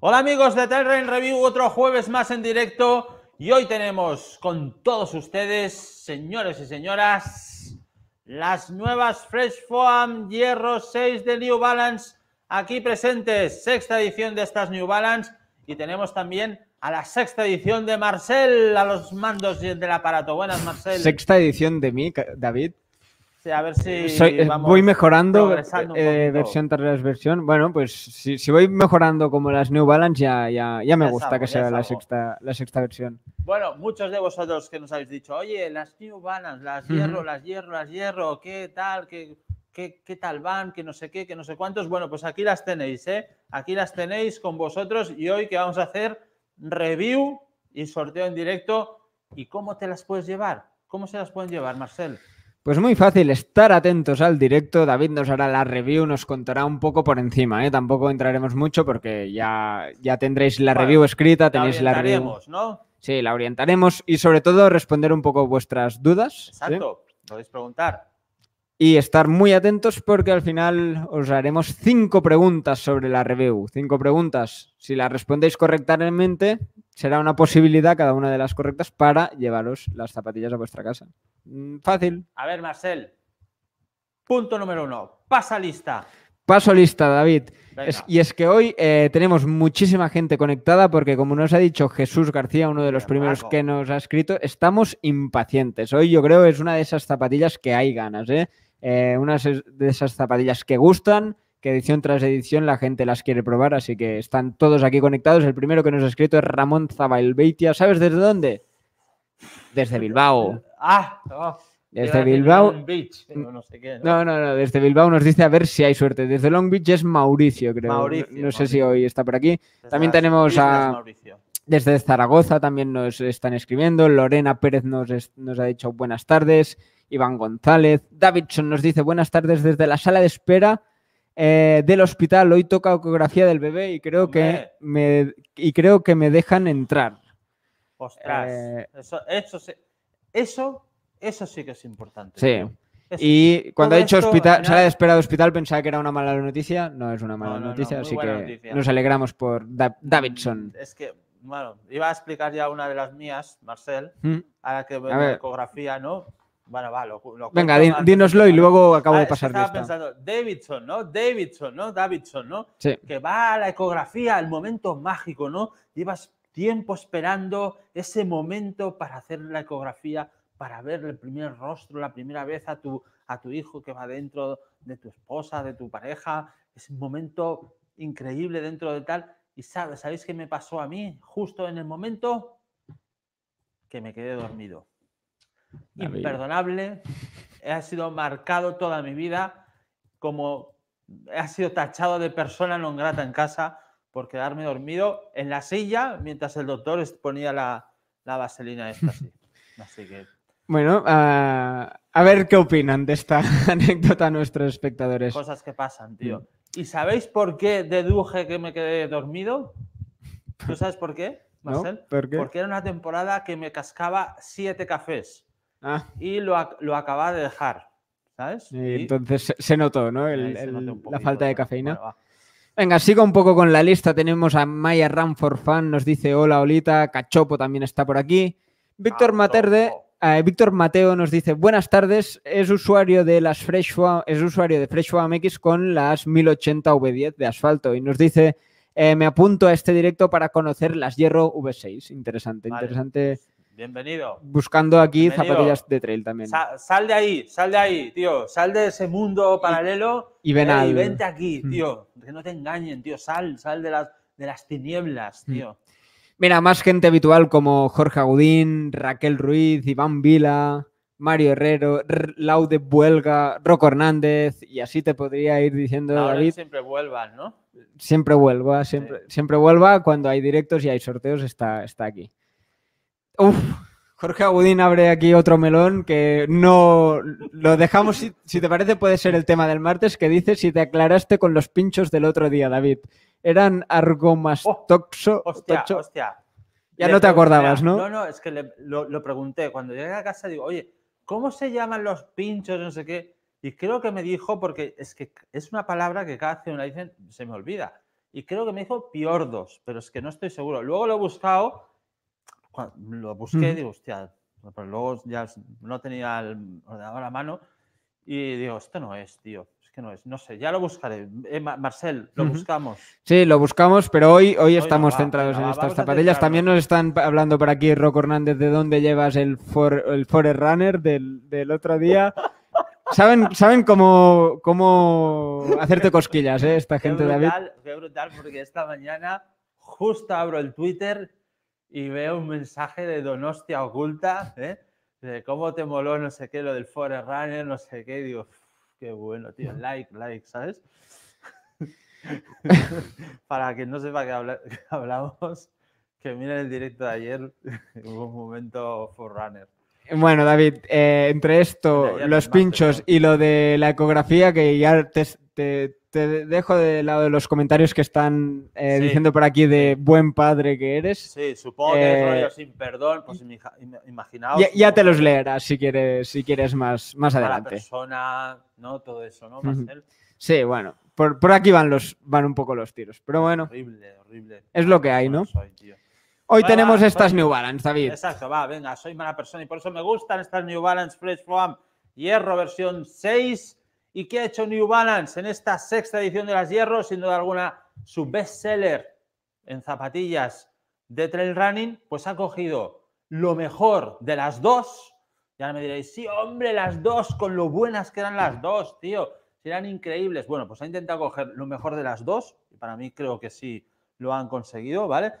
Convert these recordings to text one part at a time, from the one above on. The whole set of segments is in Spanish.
Hola amigos de Terrain Review, otro jueves más en directo y hoy tenemos con todos ustedes, señores y señoras, las nuevas Fresh Foam Hierro 6 de New Balance aquí presentes, sexta edición de estas New Balance y tenemos también a la sexta edición de Marcel a los mandos del aparato. Buenas Marcel. Sexta edición de mí, David, a ver si eh, eh, voy mejorando eh, versión tras versión. Bueno, pues si, voy mejorando como las New Balance, ya, ya, me gusta que sea la sexta, la sexta versión. Bueno, muchos de vosotros que nos habéis dicho, oye, las New Balance, las hierro, las hierro, las hierro, ¿qué tal? ¿Qué, qué, tal van? Que no sé qué, que no sé cuántos. Bueno, pues aquí las tenéis, ¿eh? Aquí las tenéis con vosotros y hoy que vamos a hacer review y sorteo en directo. ¿Y cómo te las puedes llevar? ¿Cómo se las pueden llevar, Marcel? Pues muy fácil, estar atentos al directo. David nos hará la review, nos contará un poco por encima. ¿eh? Tampoco entraremos mucho porque ya, ya tendréis la review escrita, tenéis la, orientaremos, review. ¿no? Sí, la orientaremos y sobre todo responder un poco vuestras dudas. Exacto, podéis preguntar. Y estar muy atentos porque al final os haremos cinco preguntas sobre la review. Cinco preguntas. Si las respondéis correctamente, será una posibilidad cada una de las correctas para llevaros las zapatillas a vuestra casa. Mm, fácil. A ver, Marcel. Punto número uno. Pasa lista. Paso lista, David. y es que hoy eh, tenemos muchísima gente conectada porque, como nos ha dicho Jesús García, uno de los primeros que nos ha escrito, estamos impacientes. Hoy yo creo es una de esas zapatillas que hay ganas, ¿eh? Eh, una de esas zapatillas que gustan, que edición tras edición la gente las quiere probar, así que están todos aquí conectados. El primero que nos ha escrito es Ramón Zabalbeitia. ¿Sabes desde dónde? Desde Bilbao. Ah, oh, Desde Bilbao. no, ¿no? no, Desde Bilbao nos dice a ver si hay suerte. Desde Long Beach es Mauricio, creo. no, sé si hoy está por aquí. también tenemos a. Desde Zaragoza también nos están escribiendo. Lorena Pérez nos, nos ha dicho buenas tardes. Iván González. Davidson nos dice buenas tardes desde la sala de espera eh, del hospital. Hoy toca ecografía del bebé y creo, que me, y creo que me dejan entrar. Ostras, eh, eso, eso, sí que es importante. Sí. Y cuando ha dicho hospital, se de espera hospital, pensaba que era una mala noticia. No es una mala noticia, así que nos alegramos por mm, Davidson. Es que, bueno, iba a explicar ya una de las mías, Marcel, mm. a la que veo la ecografía, ¿no? Bueno, Venga, dínoslo y luego acabo de pasar estaba pensando, Davidson, ¿no? Davidson, ¿no? Davidson, ¿no? Que va a la ecografía, el momento mágico, ¿no? Llevas tiempo esperando ese momento para hacer la ecografía, para ver el primer rostro, la primera vez a tu, a tu hijo que va dentro de tu esposa, de tu pareja. Es un momento increíble dentro de tal. Y sabes, ¿sabéis qué me pasó a mí justo en el momento? Que me quedé dormido imperdonable. Ha sido marcado toda mi vida como ha sido tachado de persona no grata en casa por quedarme dormido en la silla mientras el doctor ponía la, la vaselina así. Bueno, ah, a ver qué opinan de esta anécdota nuestros espectadores. Cosas que pasan, tío. ¿Y sabéis por qué deduje que me quedé dormido? ¿Tú sabes por qué, Marcel? Porque era una temporada que me cascaba siete cafés. Ah. y lo, acaba de dejar, ¿sabes? entonces se notó, ¿no? la falta de cafeína. Venga, sigo un poco con la lista. Tenemos a Maya Ram for Fan, nos dice hola, Olita. Cachopo también está por aquí. Víctor eh, Víctor Mateo nos dice, buenas tardes, es usuario de las es usuario de MX con las 1080 V10 de asfalto y nos dice, eh, me apunto a este directo para conocer las Hierro V6. Interesante, interesante Bienvenido. Buscando aquí zapatillas de trail también. sal de ahí, sal de ahí, tío. Sal de ese mundo paralelo y, ven eh, vente aquí, mm. tío. Que no te engañen, tío. Sal, sal de las, de las tinieblas, mm. tío. Mira, más gente habitual como Jorge Agudín, Raquel Ruiz, Iván Vila, Mario Herrero, Laude Vuelga, Rocco Hernández, y así te podría ir diciendo David. Siempre vuelva, ¿no? Siempre vuelva, siempre, siempre vuelva. Cuando hay directos y hay sorteos, está, está aquí. Jorge Agudín abre aquí otro melón que no lo dejamos, si, te parece, puede ser el tema del martes que dice si te aclaraste con los pinchos del otro día, David. Eran argomas toxo... hostia, Ya no te acordabas, ¿no? No, no, es que le, lo, pregunté. Cuando llegué a casa digo, oye, ¿cómo se llaman los pinchos? No sé qué. Y creo que me dijo, porque es que es una palabra que cada vez que me la dicen se me olvida. Y creo que me dijo piordos, pero es que no estoy seguro. Luego lo he buscado lo busqué, mm. digo, hostia, pero luego ya no tenía el ordenador a mano y digo, esto no es, tío. Es que no es, no sé, ya lo buscaré. Eh, Marcel, lo buscamos. Sí, lo buscamos, pero hoy, hoy, estamos centrados en estas zapatillas. También nos están hablando por aquí, Rocco Hernández, de dónde llevas el, el Forerunner del, del otro día. saben, saben cómo, cómo hacerte cosquillas, ¿eh? Esta gente, de brutal, Qué brutal, porque esta mañana justo abro el Twitter y veo un mensaje de Donostia oculta, ¿eh? de cómo te moló no sé qué, lo del Forest Runner, no sé qué, y digo, qué bueno, tío, like, like, ¿sabes? Para que no sepa que, hablamos, que miren el directo de ayer, hubo un momento Forerunner. Bueno, David, eh, entre esto, los pinchos y lo de la ecografía, que ya te, dejo de lado de los comentarios que están eh, diciendo por aquí de buen padre que eres. Sí, supongo que eh, rollo sin perdón, pues imaginaos. Ya, te los leerás si quieres, si quieres más, más adelante. persona, ¿no? Todo eso, ¿no, Marcel? Sí, bueno, por, aquí van, los, van un poco los tiros, pero bueno. Es lo que hay, ¿no? Hoy tenemos estas New Balance, David. Exacto, va, venga, soy mala persona y por eso me gustan estas New Balance Fresh Foam Hierro versión 6 ¿Y qué ha hecho New Balance en esta sexta edición de las Hierros? Sin duda alguna, su seller en zapatillas de trail running, pues ha cogido lo mejor de las dos. Ya me diréis, sí, hombre, las dos, con lo buenas que eran las dos, tío, serán increíbles. Bueno, pues ha intentado coger lo mejor de las dos, y para mí creo que sí lo han conseguido, ¿vale?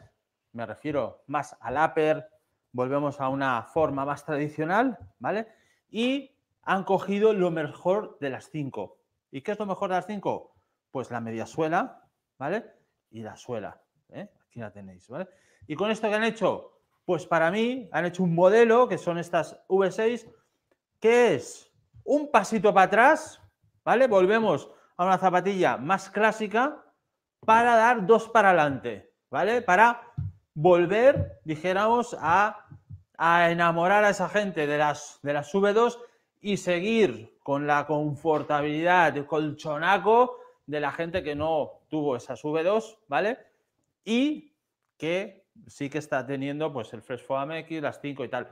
Me refiero más al upper, volvemos a una forma más tradicional, ¿vale? Y han cogido lo mejor de las cinco. ¿Y qué es lo mejor de las cinco? Pues la media suela, ¿vale? Y la suela. ¿eh? Aquí la tenéis, ¿vale? ¿Y con esto que han hecho? Pues para mí han hecho un modelo, que son estas V6, que es un pasito para atrás, ¿vale? Volvemos a una zapatilla más clásica para dar dos para adelante, ¿vale? Para volver, dijéramos, a, enamorar a esa gente de las, de las V2 y seguir con la confortabilidad, el colchonaco de la gente que no tuvo esas V2, ¿vale? Y que sí que está teniendo pues el Fresh x las 5 y tal.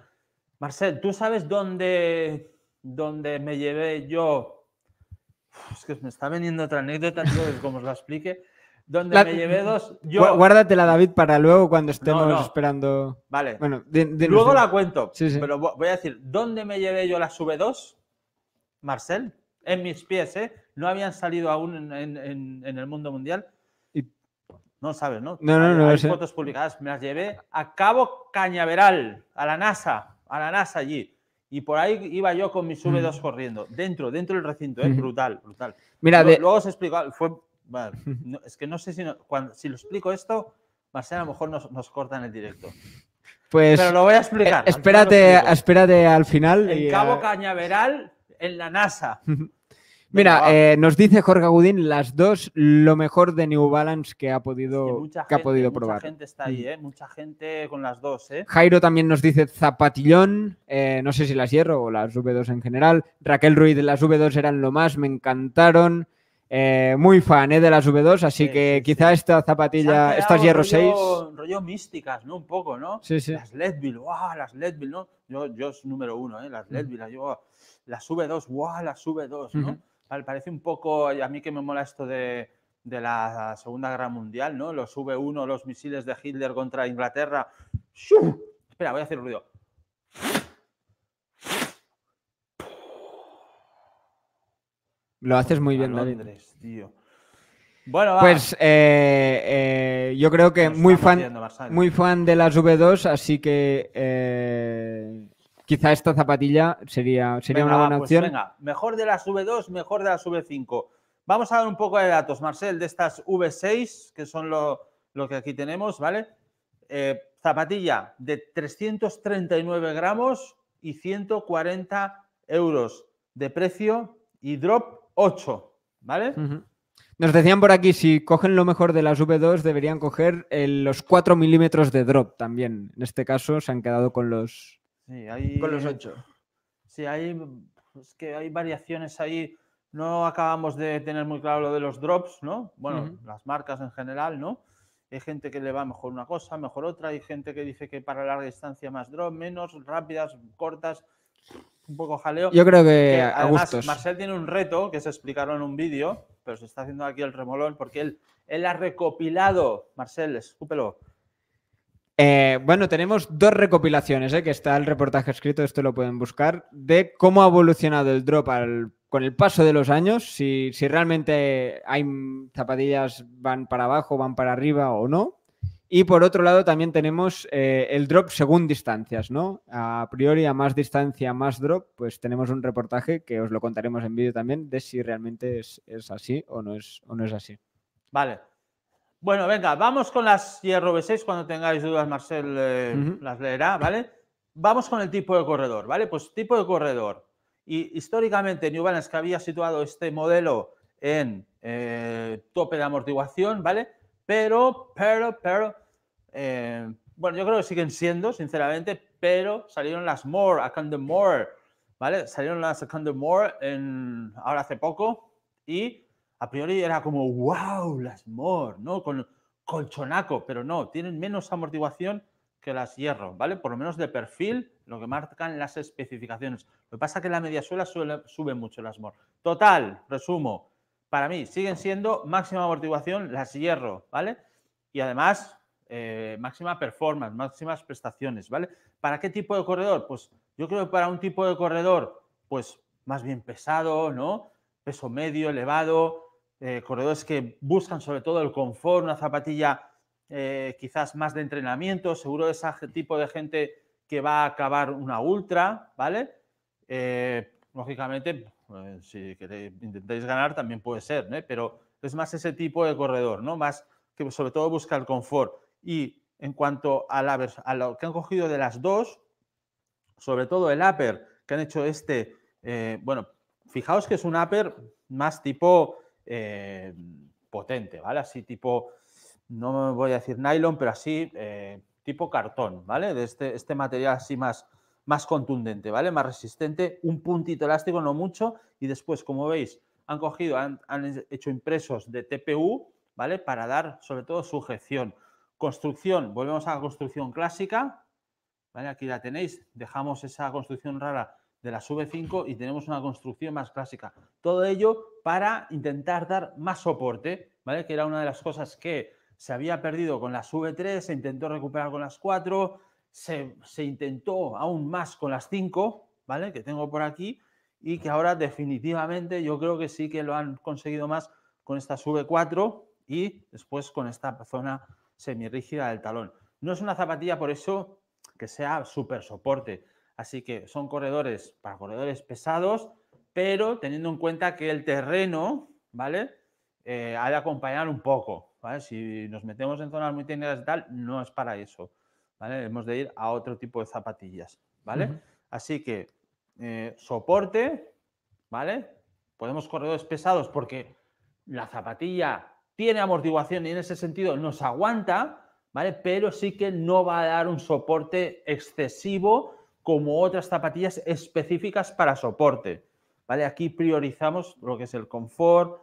Marcel, ¿tú sabes dónde, dónde me llevé yo? es que me está veniendo otra anécdota, tío, como os la explique donde me llevé dos. Guárdatela, David, para luego cuando estemos esperando. Vale. Bueno, luego la cuento. Pero voy a decir, ¿dónde me llevé yo las V2? Marcel, en mis pies, ¿eh? No habían salido aún en, el mundo mundial. Y... No sabes, ¿no? No, no, no. Hay fotos publicadas. Me las llevé a Cabo Cañaveral, a la NASA, a la NASA allí. Y por ahí iba yo con mis V2 corriendo, dentro, dentro del recinto, ¿eh? brutal, brutal. Mira, luego, de... luego os explico, fue es que no sé si, si lo explico esto, va a a lo mejor nos, nos cortan el directo. Pues, Pero lo voy a explicar. espérate, eh, al espérate al final. En eh, Cabo Cañaveral, en la NASA. Mira, eh, nos dice Jorge Agudín las dos lo mejor de New Balance que ha podido, ha podido probar. Mucha gente está ahí, mm. mucha gente con las dos. ¿eh? Jairo también nos dice zapatillón, no sé si las hierro o las V2 en general. Raquel Ruiz, las V2 eran lo más, me encantaron. Eh, muy fan eh, de las V2, así que quizá esta zapatilla, estas Hierro 6. Rollo místicas, ¿no? Un poco, ¿no? Las Leadville, las Leadville, ¿no? Yo, yo es número uno, ¿eh? Las Leadville, las V2, wow, las V2, ¿no? parece un poco, a mí que me mola esto de, de la Segunda Guerra Mundial, ¿no? Los V1, los misiles de Hitler contra Inglaterra. Espera, voy a hacer ruido. Lo haces muy bien, Bueno, va. pues eh, eh, yo creo que muy fan, muy fan de las V2, así que eh, quizá esta zapatilla sería, sería una buena pues opción. Venga, mejor de las V2, mejor de las V5. Vamos a dar un poco de datos, Marcel, de estas V6, que son lo, lo que aquí tenemos, ¿vale? zapatilla de 339 gramos y 140 euros de precio y drop 8, ¿vale? Nos decían por aquí, si cogen lo mejor de las V2, deberían coger eh, los 4 milímetros de drop también. En este caso se han quedado con los, con los 8. Sí, hay, que hay variaciones ahí. No acabamos de tener muy claro lo de los drops, ¿no? Bueno, las marcas en general, ¿no? Hay gente que le va mejor una cosa, mejor otra. Hay gente que dice que para larga distancia más drop, menos rápidas, cortas un poco jaleo. Yo creo que, Marcel tiene un reto que se explicaron en un vídeo, pero se está haciendo aquí el remolón porque él, él ha recopilado. Marcel, escúpelo. Eh, bueno, tenemos dos recopilaciones, ¿eh? que está el reportaje escrito, esto lo pueden buscar, de cómo ha evolucionado el drop con el paso de los años, si, si realmente hay zapatillas van para abajo, van para arriba o no. Y por otro lado también tenemos eh, el drop según distancias, ¿no? A priori a más distancia, más drop, pues tenemos un reportaje que os lo contaremos en vídeo también de si realmente es, así o no es, o no es así. Vale. Bueno, venga, vamos con las b 6 Cuando tengáis dudas, Marcel eh, las leerá, ¿vale? Vamos con el tipo de corredor, ¿vale? Pues tipo de corredor. Y históricamente New Balance que había situado este modelo en eh, tope de amortiguación, ¿vale? Pero, pero, pero, eh, bueno, yo creo que siguen siendo, sinceramente, pero salieron las More, a the More, ¿vale? Salieron las a More en, ahora hace poco y a priori era como, wow, las More, ¿no? Con colchonaco, pero no, tienen menos amortiguación que las hierro, ¿vale? Por lo menos de perfil, lo que marcan las especificaciones. Lo que pasa es que la media suela sube mucho las more. Total, resumo, para mí siguen siendo máxima amortiguación las hierro, ¿vale? Y además, eh, máxima performance, máximas prestaciones, ¿vale? ¿Para qué tipo de corredor? Pues yo creo que para un tipo de corredor, pues más bien pesado, ¿no? Peso medio, elevado, eh, corredores que buscan sobre todo el confort, una zapatilla eh, quizás más de entrenamiento, seguro ese tipo de gente que va a acabar una ultra, ¿vale? lógicamente eh, si intentáis ganar también puede ser, pero es más ese tipo de corredor, ¿no? Más que sobre todo busca el confort. Y en cuanto a, la, a lo que han cogido de las dos, sobre todo el upper que han hecho este, eh, bueno, fijaos que es un upper más tipo eh, potente, ¿vale? Así tipo, no voy a decir nylon, pero así tipo cartón, ¿vale? De este, este material así más, más contundente, ¿vale? Más resistente, un puntito elástico, no mucho, y después, como veis, han cogido, han, hecho impresos de TPU, ¿vale? Para dar, sobre todo, sujeción. Construcción, volvemos a la construcción clásica, ¿vale? Aquí la tenéis, dejamos esa construcción rara de la V5 y tenemos una construcción más clásica. Todo ello para intentar dar más soporte, ¿vale? Que era una de las cosas que se había perdido con la V3, se intentó recuperar con las 4, se, intentó aún más con las cinco, ¿vale? Que tengo por aquí y que ahora definitivamente yo creo que sí que lo han conseguido más con esta v 4 y después con esta zona semirrígida del talón. No es una zapatilla por eso que sea súper soporte, así que son corredores para corredores pesados, pero teniendo en cuenta que el terreno, ¿vale? Eh, ha de acompañar un poco, Si nos metemos en zonas muy técnicas y tal, no es para eso. Hemos de ir a otro tipo de zapatillas, ¿vale? Así que eh, soporte, ¿vale? Podemos corredores pesados porque la zapatilla tiene amortiguación y en ese sentido nos aguanta, ¿vale? Pero sí que no va a dar un soporte excesivo como otras zapatillas específicas para soporte, ¿vale? Aquí priorizamos lo que es el confort,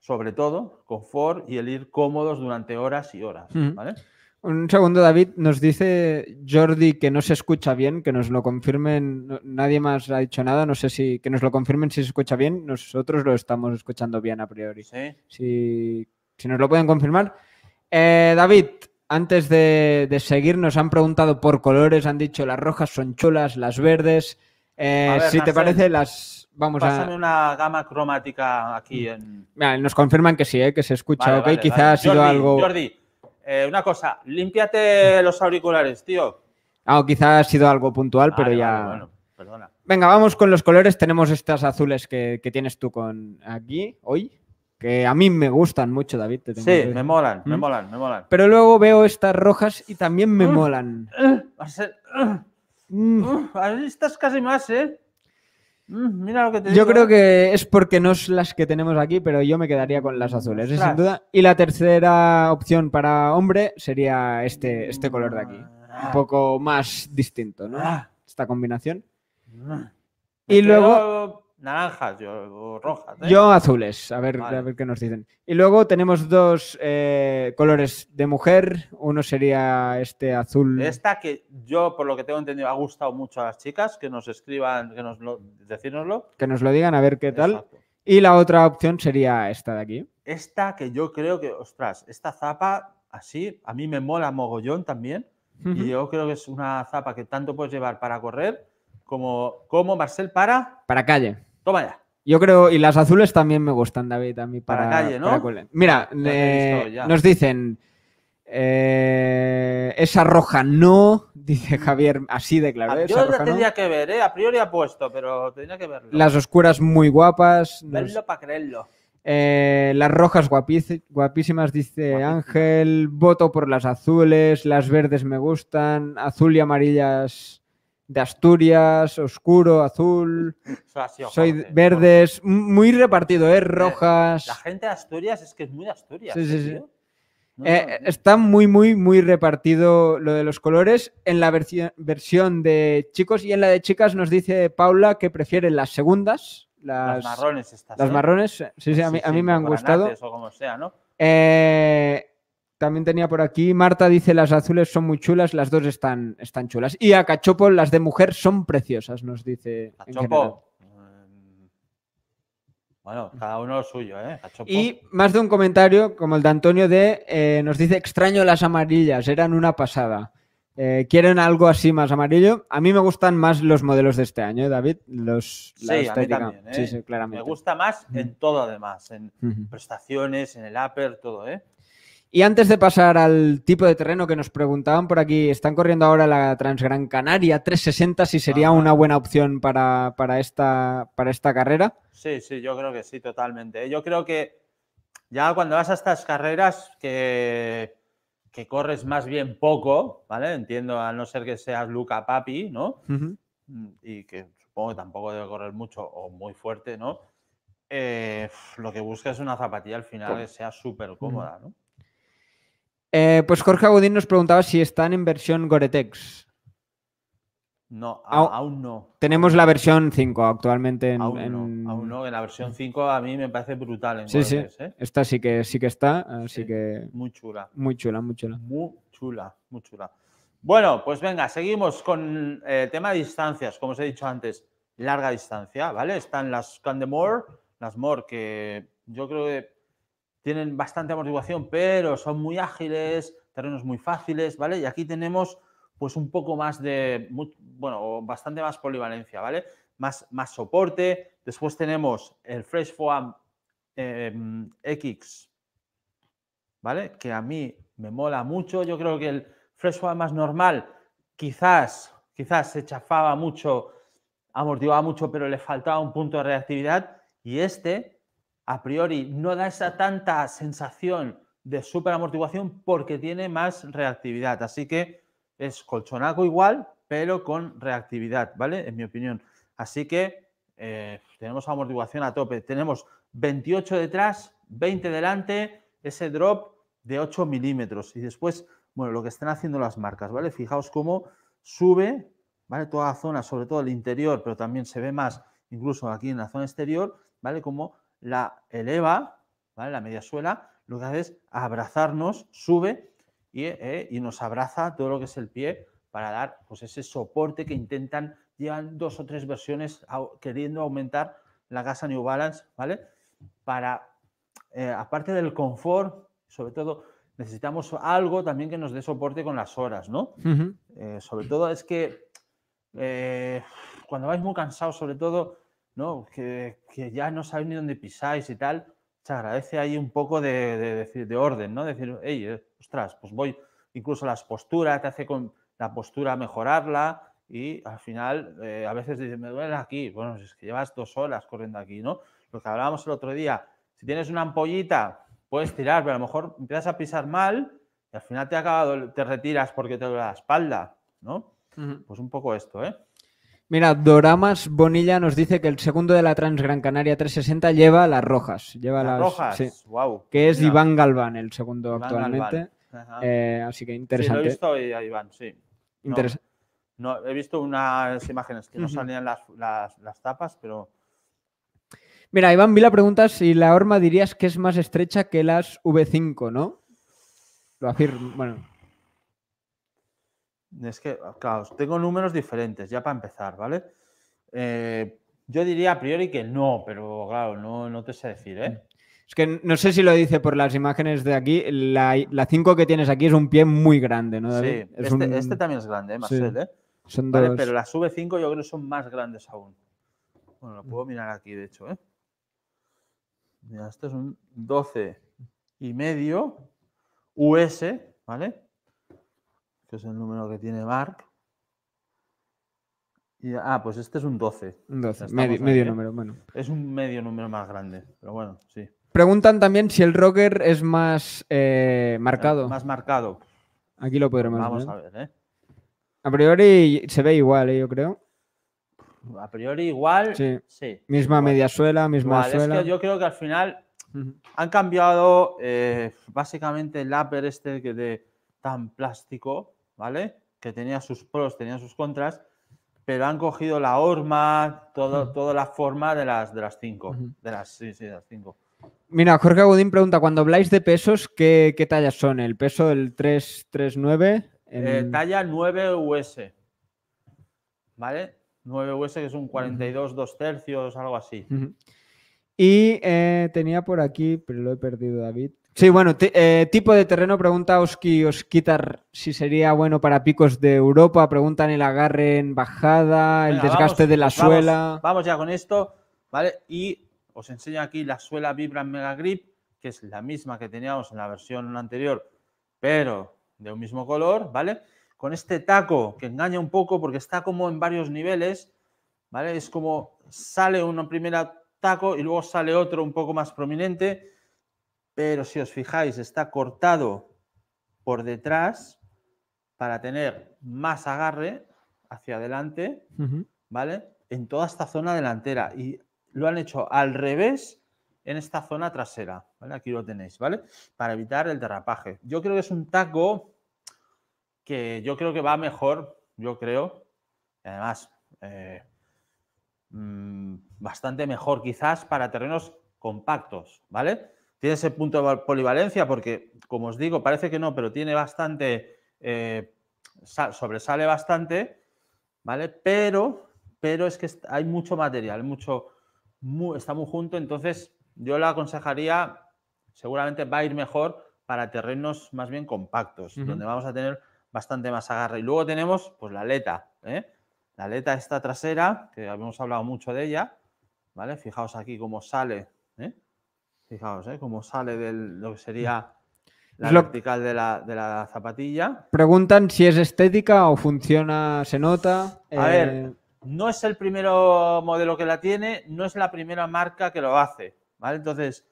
sobre todo, confort y el ir cómodos durante horas y horas, ¿vale? Un segundo, David. Nos dice Jordi que no se escucha bien, que nos lo confirmen. nadie más ha dicho nada. No sé si que nos lo confirmen si se escucha bien. Nosotros lo estamos escuchando bien a priori. ¿Sí? Si, nos lo pueden confirmar. Eh, David, antes de, seguir, nos han preguntado por colores. Han dicho las rojas son chulas, las verdes. Eh, si te parece, las vamos a. una gama cromática aquí. En... nos confirman que sí, eh, que se escucha. ok, quizás ha sido algo. Jordi. Eh, una cosa, límpiate los auriculares, tío. Ah, o quizás ha sido algo puntual, pero ya. bueno, perdona. Venga, vamos con los colores. Tenemos estas azules que, tienes tú con aquí hoy. Que a mí me gustan mucho, David. sí, me molan, me ¿Mm? molan, me molan. Pero luego veo estas rojas y también me mm. molan. Ahí mm. va estas casi más, ¿eh? Mm, yo creo ¿eh? que es porque no es las que tenemos aquí, pero yo me quedaría con las azules, sin duda. Y la tercera opción para hombre sería este, este color de aquí. Un poco más distinto, ¿no? Ah. Esta combinación. Ah. Y luego Naranjas yo, o rojas. ¿eh? Yo azules, a ver, a ver qué nos dicen. Y luego tenemos dos eh, colores de mujer. Uno sería este azul. Esta que yo, por lo que tengo entendido, ha gustado mucho a las chicas, que nos escriban, que nos lo, decírnoslo. Que nos lo digan, a ver qué tal. Y la otra opción sería esta de aquí. Esta que yo creo que, ostras, esta zapa así, a mí me mola mogollón también. Y yo creo que es una zapa que tanto puedes llevar para correr como, como Marcel para... Para calle. Yo creo, y las azules también me gustan, David, a mí para, calle, ¿no? Mira, eh, nos dicen, eh, esa roja no, dice mm. Javier, así de claro. Ah, eh, yo la tendría que ver, a priori apuesto, pero tenía que verlo. Las oscuras muy guapas. Verlo para creerlo. las rojas guapísimas, dice Ángel. Voto por las azules, las verdes me gustan, azul y amarillas de Asturias, oscuro, azul, soy verdes, muy repartido, ¿eh? Rojas. La gente de Asturias es que es muy de Asturias. Sí, sí, ¿eh, eh, Está muy, muy, muy repartido lo de los colores en la versión de chicos y en la de chicas nos dice Paula que prefiere las segundas. Las, marrones Las ¿eh? marrones, sí, sí, a mí, me han gustado. O como sea, ¿no? También tenía por aquí, Marta dice, las azules son muy chulas, las dos están, están chulas. Y a Cachopo, las de mujer son preciosas, nos dice. Cachopo. Mm, bueno, cada uno lo suyo, ¿eh? Y más de un comentario, como el de Antonio de, eh, nos dice, extraño las amarillas, eran una pasada. Eh, ¿Quieren algo así más amarillo? A mí me gustan más los modelos de este año, ¿eh, David. Los, sí, sí, sí, claramente. Me gusta más en todo además, en prestaciones, en el upper, todo, ¿eh? Y antes de pasar al tipo de terreno que nos preguntaban por aquí, están corriendo ahora la Transgran Canaria 360, si sería una buena opción para, esta, para esta carrera. Sí, sí, yo creo que sí, totalmente. Yo creo que ya cuando vas a estas carreras que, que corres más bien poco, ¿vale? Entiendo, al no ser que seas Luca Papi, ¿no? Y que supongo que tampoco debe correr mucho o muy fuerte, ¿no? Eh, lo que buscas es una zapatilla al final que sea súper cómoda, ¿no? Eh, pues Jorge Agudín nos preguntaba si están en versión Goretex. No, aún, no. Tenemos la versión 5 actualmente. En, aún, aún no, en la versión 5 a mí me parece brutal. sí, sí. ¿eh? Esta sí que, sí que está, así que... Muy chula. Muy chula, muy chula. Muy chula, muy chula. Bueno, pues venga, seguimos con el eh, tema de distancias. Como os he dicho antes, larga distancia, ¿vale? Están las Candemore, las More, que yo creo que tienen bastante amortiguación, pero son muy ágiles, terrenos muy fáciles, ¿vale? Y aquí tenemos pues un poco más de, bueno, bastante más polivalencia, ¿vale? Más, más soporte. Después tenemos el Fresh Foam em, X, ¿vale? Que a mí me mola mucho. Yo creo que el Fresh Foam más normal quizás, quizás se chafaba mucho, amortiguaba mucho, pero le faltaba un punto de reactividad. Y este, a priori no da esa tanta sensación de superamortiguación porque tiene más reactividad. Así que es colchonaco igual, pero con reactividad, ¿vale? En mi opinión. Así que eh, tenemos amortiguación a tope. Tenemos 28 detrás, 20 delante, ese drop de 8 milímetros. Y después, bueno, lo que están haciendo las marcas, ¿vale? Fijaos cómo sube, ¿vale? Toda la zona, sobre todo el interior, pero también se ve más incluso aquí en la zona exterior, ¿vale? Como la eleva, ¿vale? la media suela, lo que hace es abrazarnos, sube eh, y, nos abraza todo lo que es el pie para dar pues, ese soporte que intentan, llevan dos o tres versiones queriendo aumentar la casa New Balance, ¿vale? Para, eh, aparte del confort, sobre todo necesitamos algo también que nos dé soporte con las horas, ¿no? Eh, sobre todo es que cuando vais muy cansados, sobre todo ¿no? Que, ya no sabéis ni dónde pisáis y tal, se agradece ahí un poco de, de, de, orden, ¿no? Decir, hey, eh, ostras, pues voy, incluso las posturas, te hace con la postura mejorarla y al final eh, a veces dices, me duele aquí, bueno, es que llevas dos horas corriendo aquí, ¿no? Lo que hablábamos el otro día, si tienes una ampollita, puedes tirar, pero a lo mejor empiezas a pisar mal y al final te, acabado te retiras porque te duele la espalda, ¿no? Pues un poco esto, ¿eh? Mira, Doramas Bonilla nos dice que el segundo de la Transgran Canaria 360 lleva las rojas. Lleva las, rojas, Que es Iván Galván, el segundo actualmente. Eh, así que interesante. Sí, lo he visto a Iván, sí. Interesante. no, he visto unas imágenes que no salían las, tapas, pero... Mira, Iván vi la pregunta si la horma dirías que es más estrecha que las V5, ¿no? Lo afirmo, bueno... Es que, ah, claro, tengo números diferentes, ya para empezar, ¿vale? Eh, yo diría a priori que no, pero claro, no, no te sé decir, ¿eh? Mm. Es que no sé si lo dice por las imágenes de aquí. La 5 que tienes aquí es un pie muy grande, ¿no? Sí, este, este, también es grande, ¿eh, ¿eh? Son dos... Pero las V5 yo creo que son más grandes aún. Bueno, lo mm. puedo mirar aquí, de hecho, ¿eh? Mira, esto es un 12 y medio US, ¿vale? que es el número que tiene Mark. Y, ah, pues este es un 12. Un 12, medio, ¿eh? número, bueno. Es un medio número más grande, pero bueno, sí. Preguntan también si el rocker es más eh, marcado. Eh, más marcado. Aquí lo podremos Vamos a ver, ¿eh? A priori se ve igual, yo creo. A priori igual, sí. Misma media suela, misma suela. yo creo que al final han cambiado básicamente el upper este que de tan plástico ¿vale? Que tenía sus pros, tenía sus contras, pero han cogido la horma, todo, toda la forma de las, de las cinco. de las, Mira, Jorge Agudín pregunta, cuando habláis de pesos, ¿qué, qué tallas son? ¿El peso del 339? Eh, talla 9 US. ¿Vale? 9 US que es un 42, 2 tercios, algo así. Y eh, tenía por aquí, pero lo he perdido, David. Sí, bueno, eh, tipo de terreno, pregunta os quitar si sería bueno para picos de Europa. Preguntan el agarre en bajada, el desgaste de la suela. Vamos ya con esto, ¿vale? Y os enseño aquí la suela Vibram Mega Grip, que es la misma que teníamos en la versión anterior, pero de un mismo color, ¿vale? Con este taco que engaña un poco porque está como en varios niveles, ¿vale? Es como sale una primera taco y luego sale otro un poco más prominente pero si os fijáis está cortado por detrás para tener más agarre hacia adelante, ¿vale? En toda esta zona delantera y lo han hecho al revés en esta zona trasera, ¿vale? Aquí lo tenéis, ¿vale? Para evitar el derrapaje. Yo creo que es un taco que yo creo que va mejor, yo creo, además eh, mm, bastante mejor quizás para terrenos compactos, ¿vale? Tiene ese punto de polivalencia porque, como os digo, parece que no, pero tiene bastante, eh, sobresale bastante, ¿vale? Pero, pero es que hay mucho material, mucho, está muy junto, entonces yo la aconsejaría, seguramente va a ir mejor para terrenos más bien compactos, donde vamos a tener bastante más agarre. Y luego tenemos pues la aleta, ¿eh? la aleta esta trasera, que habíamos hablado mucho de ella, ¿vale? Fijaos aquí cómo sale, ¿eh? Fijaos, ¿eh? Cómo sale de lo que mm. sería la óptica vertical de la, zapatilla. Preguntan si es estética o funciona, se nota. A ver, eh, no es el primero modelo que la tiene, no es la primera marca que lo hace, ¿vale? Entonces,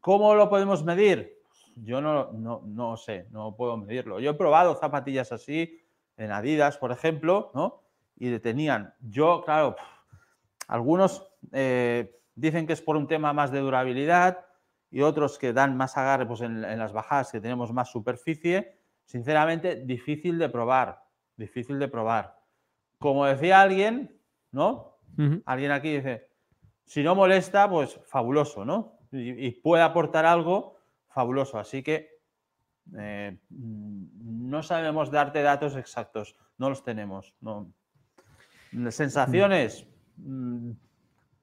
¿cómo lo podemos medir? Yo no, no, sé, no puedo medirlo. Yo he probado zapatillas así, en Adidas, por ejemplo, ¿no? Y detenían. Yo, claro, algunos... Eh, Dicen que es por un tema más de durabilidad y otros que dan más agarre pues, en, las bajadas que tenemos más superficie. Sinceramente, difícil de probar, difícil de probar. Como decía alguien, ¿no? Alguien aquí dice, si no molesta, pues fabuloso, ¿no? Y, puede aportar algo, fabuloso. Así que eh, no sabemos darte datos exactos, no los tenemos. No. Mm. Sensaciones, mm,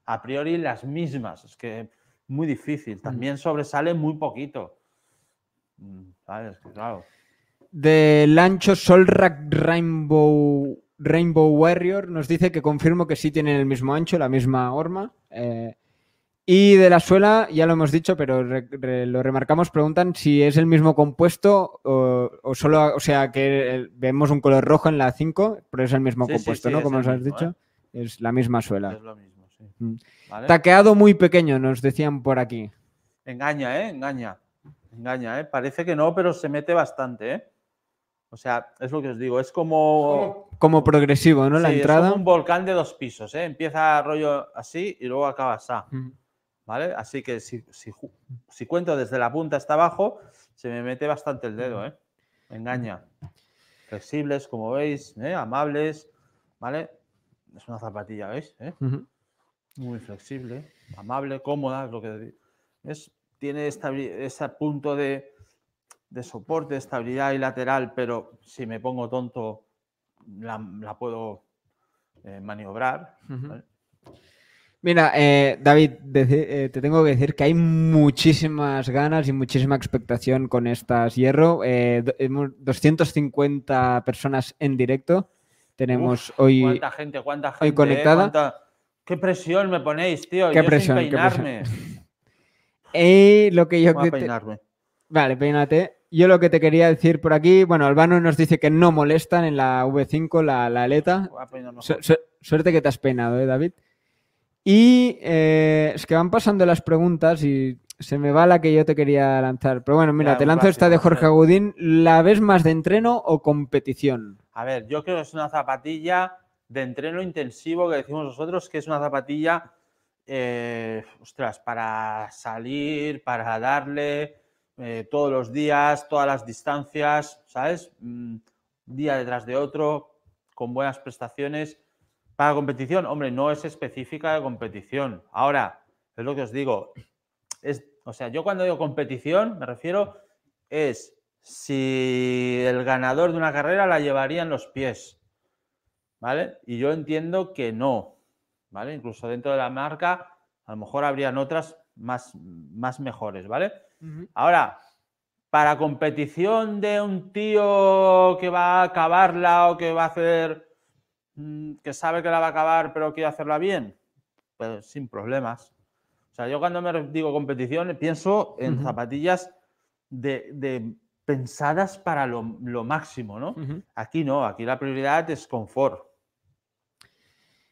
a priori las mismas. Es que muy difícil. También sobresale muy poquito. Mm, ¿Sabes? Claro. Del ancho Solrak Rainbow, Rainbow Warrior nos dice que confirmo que sí tienen el mismo ancho, la misma horma. Eh. y de la suela, ya lo hemos dicho, pero lo remarcamos, preguntan si es el mismo compuesto o, solo, o sea, que vemos un color rojo en la 5, pero es el mismo compuesto, ¿no? Como nos has dicho, ¿eh? es la misma suela. Es lo mismo. Mm. Taqueado muy pequeño, nos decían por aquí. Engaña, ¿eh? Engaña. Engaña, ¿eh? Parece que no, pero se mete bastante, ¿eh? O sea, es lo que os digo, es como... Como progresivo, ¿no? La entrada. Es un volcán de dos pisos, ¿eh? Empieza rollo así y luego acaba así. Mm. ¿Vale? Así que si, cuento desde la punta hasta abajo, se me mete bastante el dedo, ¿eh? Engaña. Flexibles, como veis, ¿eh? amables, ¿vale? Es una zapatilla, ¿veis? ¿Eh? Muy flexible, amable, cómoda, es lo que es. Tiene ese punto de, de soporte, estabilidad y lateral, pero si me pongo tonto, la, puedo eh, maniobrar. Mira, eh, David, eh, te tengo que decir que hay muchísimas ganas y muchísima expectación con estas hierro. 250 personas en directo tenemos hoy, ¿cuánta gente, cuánta gente, conectada. Qué presión me ponéis, tío. Qué yo presión. Sin peinarme. Eh, lo que yo peinarme. Vale, peínate. Yo lo que te quería decir por aquí, bueno, Albano nos dice que no molestan en la V5 la, la aleta. suerte que te has peinado, ¿eh, David? Y eh, es que van pasando las preguntas y se me va la que yo te quería lanzar. Pero bueno, mira, te lanzo esta de Jorge ¿eh? Agudín. ¿La ves más de entreno o competición? A ver, yo creo que es una zapatilla de entreno intensivo que decimos nosotros, que es una zapatilla, eh, ostras, para salir, para darle eh, todos los días, todas las distancias, ¿sabes? Mm, día detrás de otro, con buenas prestaciones. Para competición, hombre, no es específica de competición. Ahora, es lo que os digo. Es, o sea, yo cuando digo competición, me refiero, es si el ganador de una carrera la llevaría en los pies ¿vale? Y yo entiendo que no, ¿vale? Incluso dentro de la marca, a lo mejor habrían otras más, más mejores, ¿vale? Ahora, para competición de un tío que va a acabarla o que va a hacer, mm, que sabe que la va a acabar pero quiere hacerla bien, pues sin problemas. O sea, yo cuando me digo competición pienso en zapatillas de, pensadas para lo, máximo, ¿no? Aquí no, aquí la prioridad es confort.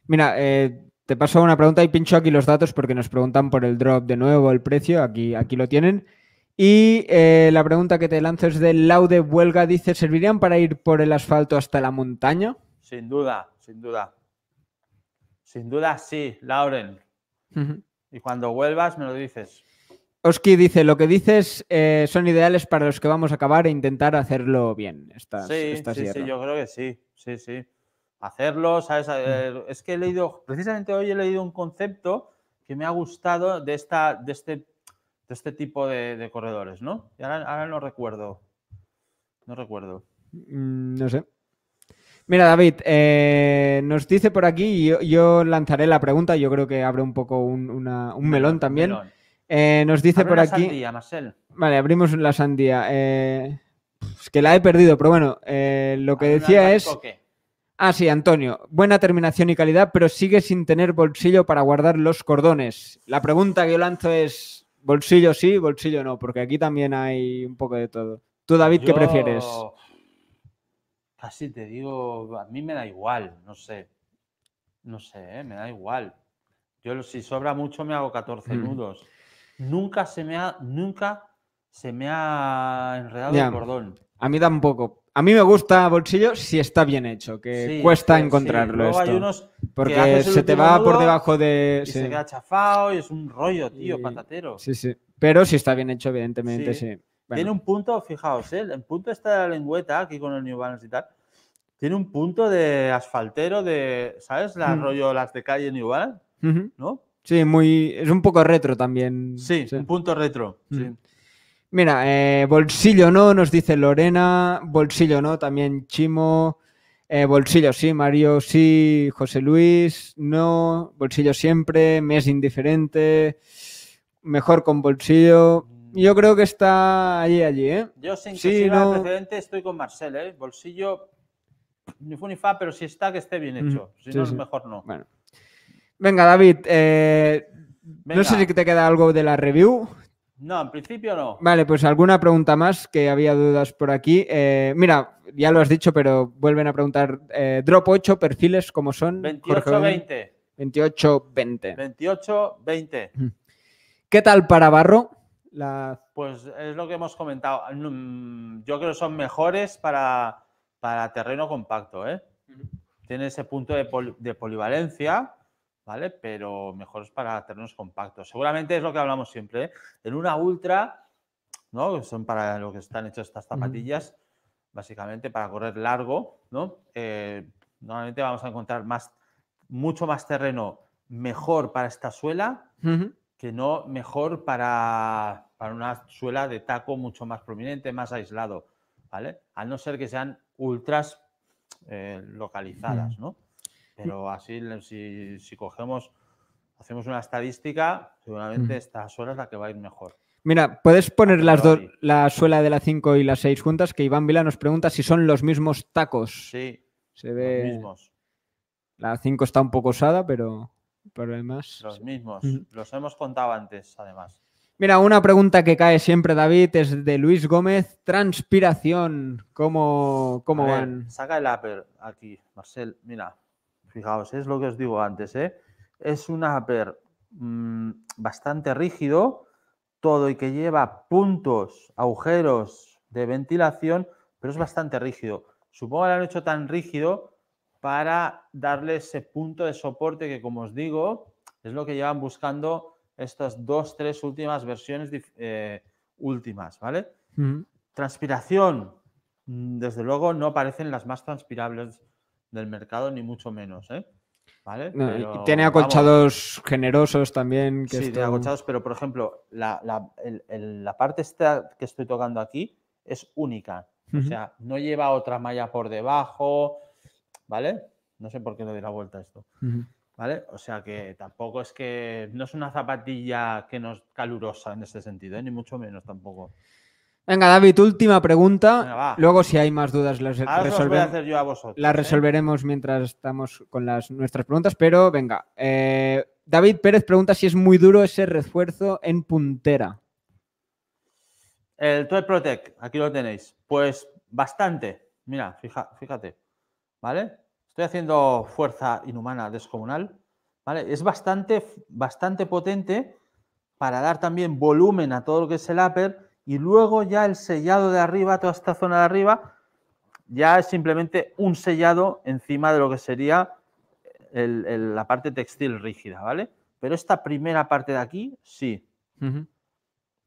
Mira, eh, te paso una pregunta y pincho aquí los datos porque nos preguntan por el drop de nuevo, el precio, aquí, aquí lo tienen. Y eh, la pregunta que te lanzo es de Laude Huelga, dice, ¿servirían para ir por el asfalto hasta la montaña? Sin duda, sin duda. Sin duda, sí, Lauren. Y cuando vuelvas me lo dices. Oski dice, lo que dices eh, son ideales para los que vamos a acabar e intentar hacerlo bien. sí, sí, sí, yo creo que sí, sí, sí hacerlo, mm. Es que he leído, precisamente hoy he leído un concepto que me ha gustado de, esta, de, este, de este tipo de, corredores, ¿no? Y ahora, ahora, no recuerdo. No recuerdo. Mm, no sé. Mira, David, eh, nos dice por aquí, yo, yo, lanzaré la pregunta, yo creo que abre un poco un, melón también. Eh, nos dice por la aquí. Sandía, Marcel. Vale, abrimos la sandía. Eh, es que la he perdido, pero bueno, lo que decía es. Ah, sí, Antonio. Buena terminación y calidad, pero sigue sin tener bolsillo para guardar los cordones. La pregunta que yo lanzo es, ¿bolsillo sí, bolsillo no? Porque aquí también hay un poco de todo. Tú, David, ¿qué prefieres? Así te digo, a mí me da igual, no sé. No sé, ¿eh? me da igual. Yo si sobra mucho me hago 14 mm. nudos. Nunca se me ha, nunca se me ha enredado el cordón. A mí tampoco, a mí me gusta bolsillo si está bien hecho, que cuesta encontrarlo. porque se te va por debajo de. Y se queda chafado y es un rollo, tío, pantatero patatero. Sí, sí. Pero si está bien hecho, evidentemente, sí. Tiene un punto, fijaos, ¿eh? el punto está de la lengüeta aquí con el New Balance y tal. Tiene un punto de asfaltero, de, ¿sabes? La mm. rollo las de calle New Balance, ¿no? Sí, muy, es un poco retro también. Sí, un punto retro. Mm. Sí. Mira, eh, bolsillo no, nos dice Lorena, bolsillo no, también Chimo, eh, bolsillo sí, Mario sí, José Luis no, bolsillo siempre, me es indiferente, mejor con bolsillo. Mm. Yo creo que está allí, allí, ¿eh? Yo sin que no... precedente estoy con Marcel, ¿eh? Bolsillo ni fu ni fa, pero si está, que esté bien mm. hecho. si no, mejor no. Bueno. Venga, David, eh, no sé si te queda algo de la review. No, en principio no. Vale, pues alguna pregunta más, que había dudas por aquí. Eh, mira, ya lo has dicho, pero vuelven a preguntar. Eh, drop 8, perfiles, ¿cómo son? 28-20. 28-20. ¿Qué tal para Barro? Pues es lo que hemos comentado. Mm, yo creo que son mejores para, terreno compacto. ¿eh? Tiene ese punto de, de polivalencia ¿vale? Pero mejor es para terrenos compactos. Seguramente es lo que hablamos siempre, ¿eh? En una ultra, ¿no? Son para lo que están hechas estas zapatillas, básicamente para correr largo, ¿no? Eh, normalmente vamos a encontrar más, mucho más terreno mejor para esta suela que no mejor para, una suela de taco mucho más prominente, más aislado, ¿vale? A no ser que sean ultras eh, localizadas, ¿no? Pero así, si, cogemos, hacemos una estadística, seguramente esta suela es la que va a ir mejor. Mira, puedes poner las dos, la suela de la 5 y la 6 juntas, que Iván Vila nos pregunta si son los mismos tacos. Sí, se ve... los mismos. La 5 está un poco osada, pero, pero además... Los mismos, los hemos contado antes, además. Mira, una pregunta que cae siempre, David, es de Luis Gómez. Transpiración, ¿cómo, cómo van? Saca el upper aquí, Marcel. Mira, Fijaos, es lo que os digo antes, ¿eh? es un upper mm, bastante rígido, todo y que lleva puntos, agujeros de ventilación, pero es bastante rígido. Supongo que lo han hecho tan rígido para darle ese punto de soporte que, como os digo, es lo que llevan buscando estas dos, tres últimas versiones eh, últimas, ¿vale? Transpiración, mm, desde luego, no parecen las más transpirables del mercado, ni mucho menos, ¿eh? ¿Vale? tiene acolchados generosos también. sí, acolchados, pero por ejemplo, la, parte esta que estoy tocando aquí es única. O sea, no lleva otra malla por debajo, ¿vale? No sé por qué le doy la vuelta a esto. ¿Vale? O sea que tampoco es que no es una zapatilla que nos calurosa en este sentido, ¿eh? ni mucho menos tampoco. Venga, David, última pregunta. Luego, si hay más dudas, las, resolveremos mientras estamos con las, nuestras preguntas. Pero venga, eh, David Pérez pregunta si es muy duro ese refuerzo en puntera. El Toy Protect, aquí lo tenéis. Pues bastante. Mira, fija, fíjate. ¿Vale? Estoy haciendo fuerza inhumana descomunal. ¿Vale? Es bastante, bastante potente para dar también volumen a todo lo que es el upper y luego ya el sellado de arriba, toda esta zona de arriba, ya es simplemente un sellado encima de lo que sería la parte textil rígida, ¿vale? Pero esta primera parte de aquí, sí.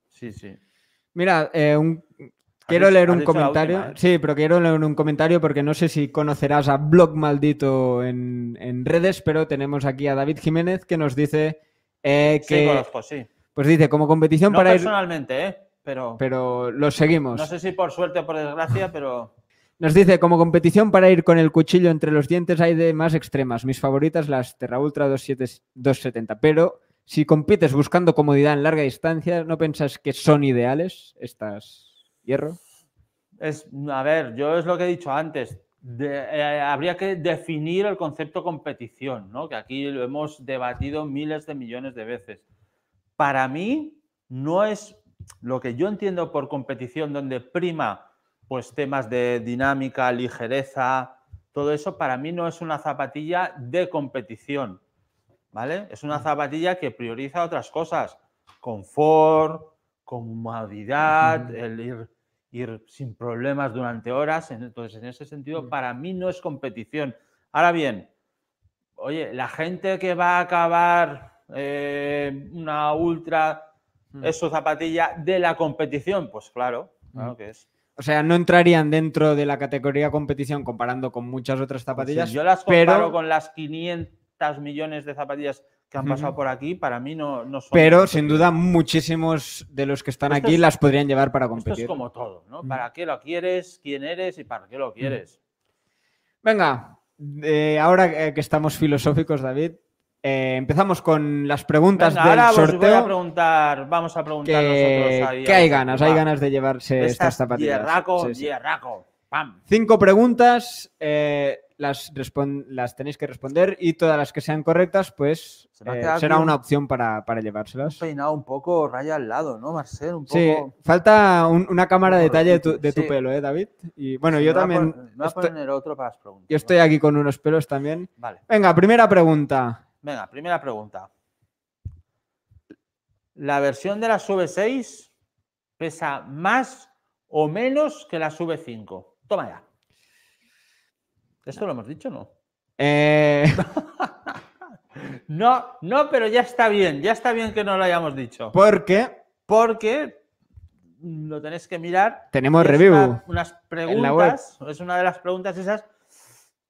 Sí, sí. Mira, eh, quiero leer un comentario. Eh? Sí, pero quiero leer un comentario porque no sé si conocerás a Blog Maldito en, redes, pero tenemos aquí a David Jiménez que nos dice eh, que. Sí, conozco, sí. Pues dice, como competición no para. Personalmente, ¿eh? pero, lo seguimos. No sé si por suerte o por desgracia, pero... Nos dice, como competición para ir con el cuchillo entre los dientes hay de más extremas. Mis favoritas las Terra Ultra 270, pero si compites buscando comodidad en larga distancia, ¿no piensas que son ideales estas hierro? Es, a ver, yo es lo que he dicho antes. Eh, habría que definir el concepto competición, ¿no? que aquí lo hemos debatido miles de millones de veces. Para mí no es lo que yo entiendo por competición donde prima pues temas de dinámica, ligereza, todo eso para mí no es una zapatilla de competición, ¿vale? Es una mm. zapatilla que prioriza otras cosas, confort, comodidad, el ir, ir, sin problemas durante horas, entonces en ese sentido mm. para mí no es competición. Ahora bien, oye, la gente que va a acabar eh, una ultra Mm. es su zapatilla de la competición. Pues claro, mm. O sea, no entrarían dentro de la categoría competición comparando con muchas otras zapatillas. yo las comparo con las 500 millones de zapatillas que han pasado por aquí, para mí no, son. Pero sin duda, muchísimos de los que están aquí las podrían llevar para competir. es como todo, ¿no? Mm. ¿Para qué lo quieres? ¿Quién eres? ¿Y para qué lo quieres? Venga, eh, ahora eh, que estamos filosóficos, David, eh, empezamos con las preguntas del ahora sorteo. Voy a preguntar, vamos a preguntar que, nosotros. hay ganas? Hay ganas de llevarse estas, zapatillas. Pam. Cinco preguntas, eh, las, las, tenéis que responder y todas las que sean correctas, pues eh, será una opción para, para llevárselas. Peinado un poco, raya al lado, ¿no, Marcel? Sí, falta una cámara de detalle de tu, pelo, ¿eh, David? Y bueno, yo también. Voy poner, otro para las preguntas. Yo estoy aquí con unos pelos también. Vale. Venga, primera pregunta. Venga, primera pregunta. ¿La versión de la v 6 pesa más o menos que la v 5? Toma ya. ¿Esto lo hemos dicho no? Eh. no, no, pero ya está bien. Ya está bien que no lo hayamos dicho. ¿Por qué? Porque lo tenéis que mirar. Tenemos review. unas preguntas. Es una de las preguntas esas.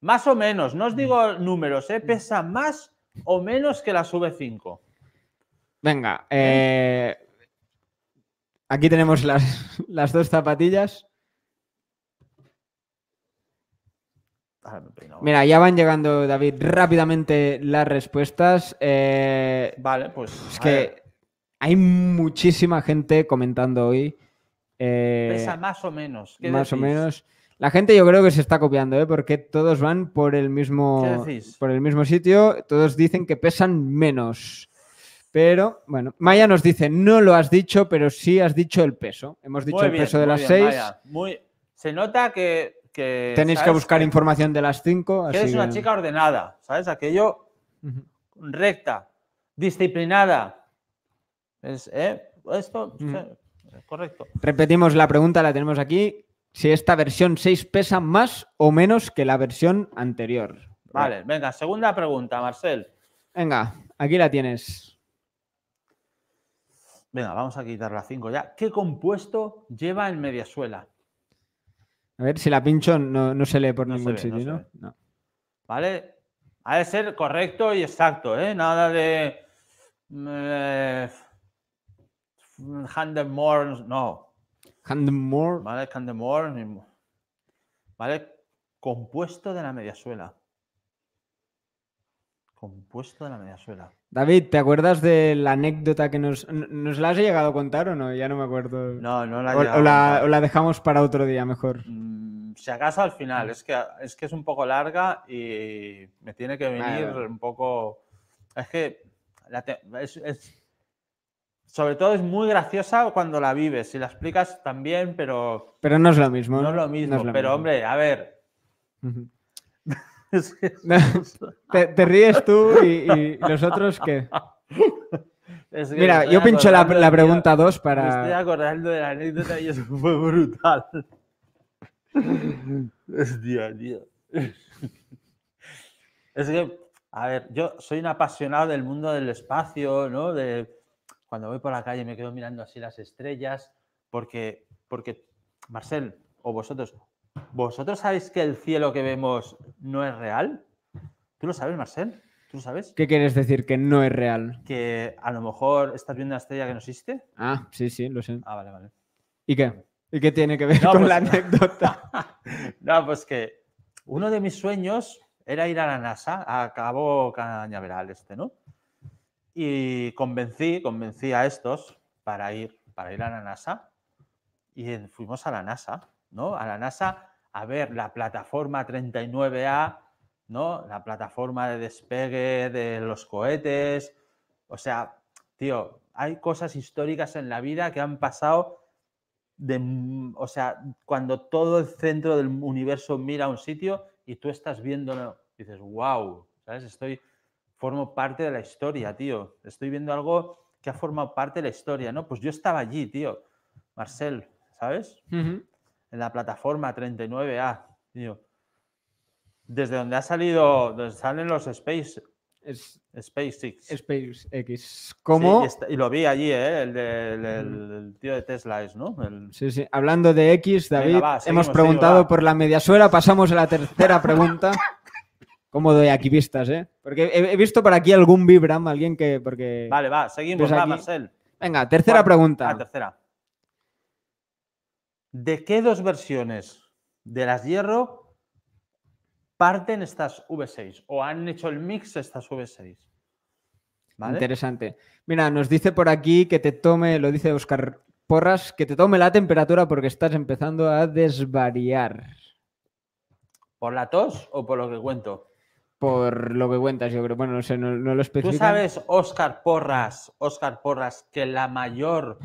Más o menos, no os digo mm. números, ¿eh? pesa más o menos que la V5. Venga, eh, aquí tenemos las, dos zapatillas. Ah, Mira, ya van llegando, David, rápidamente las respuestas. Eh, vale, pues. Es que hay muchísima gente comentando hoy. Eh, más o menos. más o menos. La gente yo creo que se está copiando, ¿eh? porque todos van por el mismo por el mismo sitio, todos dicen que pesan menos. Pero bueno, Maya nos dice, no lo has dicho, pero sí has dicho el peso. Hemos dicho el peso de las seis. Muy... Se nota que... Tenéis que buscar información de las cinco. Eres una chica ordenada, ¿sabes? Aquello recta, disciplinada. Es, ¿eh? Esto, correcto. Repetimos la pregunta, la tenemos aquí si esta versión 6 pesa más o menos que la versión anterior. Vale, venga, segunda pregunta, Marcel. Venga, aquí la tienes. Venga, vamos a quitar la 5 ya. ¿Qué compuesto lleva en mediasuela? A ver, si la pincho no, se lee por ningún sitio, ¿no? Vale, ha de ser correcto y exacto, ¿eh? Nada de... Eh, more, no. Candemore. Vale, Candemore. Vale, compuesto de la mediasuela. Compuesto de la mediasuela. David, ¿te acuerdas de la anécdota que nos, nos la has llegado a contar o no? Ya no me acuerdo. No, no la he o, o la, dejamos para otro día mejor. Mm, si acaso al final, es que, es que es un poco larga y me tiene que venir un poco... Es que es sobre todo es muy graciosa cuando la vives. Si la explicas también, pero. Pero no es lo mismo. No es lo mismo. pero, hombre, a ver. te, ríes tú y, y los otros qué. Mira, yo pincho la, pregunta 2 para. Me estoy acordando de la anécdota y eso fue brutal. es tío. Es que, a ver, yo soy un apasionado del mundo del espacio, ¿no? De, cuando voy por la calle me quedo mirando así las estrellas, porque, porque Marcel, o vosotros, ¿vosotros sabéis que el cielo que vemos no es real? ¿Tú lo sabes, Marcel? ¿Tú lo sabes? ¿Qué quieres decir? Que no es real. Que a lo mejor estás viendo una estrella que no existe. Ah, sí, sí, lo sé. Ah, vale, vale. ¿Y qué? ¿Y qué tiene que ver con la pues, anécdota? no, pues que uno de mis sueños era ir a la NASA, a Cabo Cañaveral, este, ¿no? Y convencí, convencí a estos para ir, para ir a la NASA. Y fuimos a la NASA, ¿no? A la NASA a ver la plataforma 39A, ¿no? La plataforma de despegue de los cohetes. O sea, tío, hay cosas históricas en la vida que han pasado de, o sea, cuando todo el centro del universo mira un sitio y tú estás viéndolo, dices, wow, ¿sabes? Estoy, formo parte de la historia, tío. Estoy viendo algo que ha formado parte de la historia, ¿no? Pues yo estaba allí, tío. Marcel, ¿sabes? En la plataforma 39A, tío. Desde donde ha salido, donde salen los Space. SpaceX. SpaceX. ¿Cómo? y, lo vi allí, ¿eh? el, tío de Tesla es, ¿no? Sí, sí. Hablando de X, David, hemos preguntado por la mediasuela, pasamos a la tercera pregunta. cómodo de aquí vistas, eh? Porque he, visto por aquí algún Vibram, alguien que. Porque vale, va, seguimos, pues va, Marcel. Venga, tercera pregunta. La ah, tercera. ¿De qué dos versiones de las hierro parten estas V6 o han hecho el mix estas V6? ¿Vale? Interesante. Mira, nos dice por aquí que te tome, lo dice Oscar Porras, que te tome la temperatura porque estás empezando a desvariar. ¿Por la tos o por lo que cuento? por lo que cuentas, yo creo. Bueno, no sé, no, lo especifico. Tú sabes, Oscar Porras, Oscar Porras, que la mayor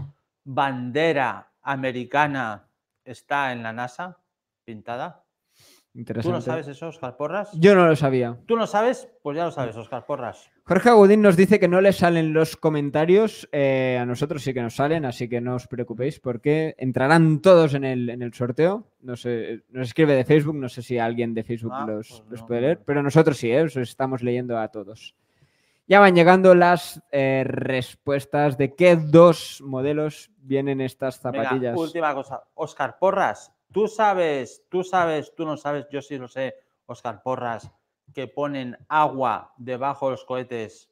bandera americana está en la NASA pintada. ¿Tú no sabes eso, Oscar Porras? Yo no lo sabía. ¿Tú no sabes? Pues ya lo sabes, Oscar Porras. Jorge Agudín nos dice que no le salen los comentarios. Eh, a nosotros sí que nos salen, así que no os preocupéis porque entrarán todos en el, sorteo. No sé, nos escribe de Facebook, no sé si alguien de Facebook ah, los, pues puede leer, pero nosotros sí, eh, os estamos leyendo a todos. Ya van llegando las eh, respuestas de qué dos modelos vienen estas zapatillas. última cosa. Oscar Porras, Tú sabes, tú sabes, tú no sabes, yo sí lo sé, Oscar Porras, que ponen agua debajo de los cohetes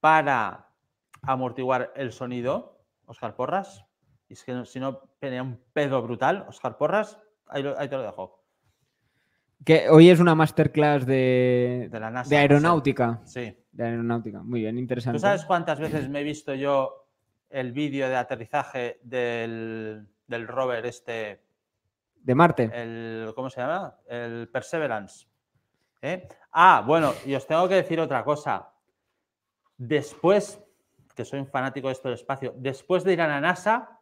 para amortiguar el sonido, Oscar Porras. Y es que si no, tenía un pedo brutal, Oscar Porras. Ahí, te lo dejo. Que hoy es una masterclass de, la de aeronáutica. Sí. De aeronáutica. Muy bien, interesante. ¿Tú sabes cuántas veces me he visto yo el vídeo de aterrizaje del, del rover este de Marte. El, ¿Cómo se llama? El Perseverance. ¿eh? Ah, bueno, y os tengo que decir otra cosa. Después, que soy un fanático de esto del espacio, después de ir a la NASA,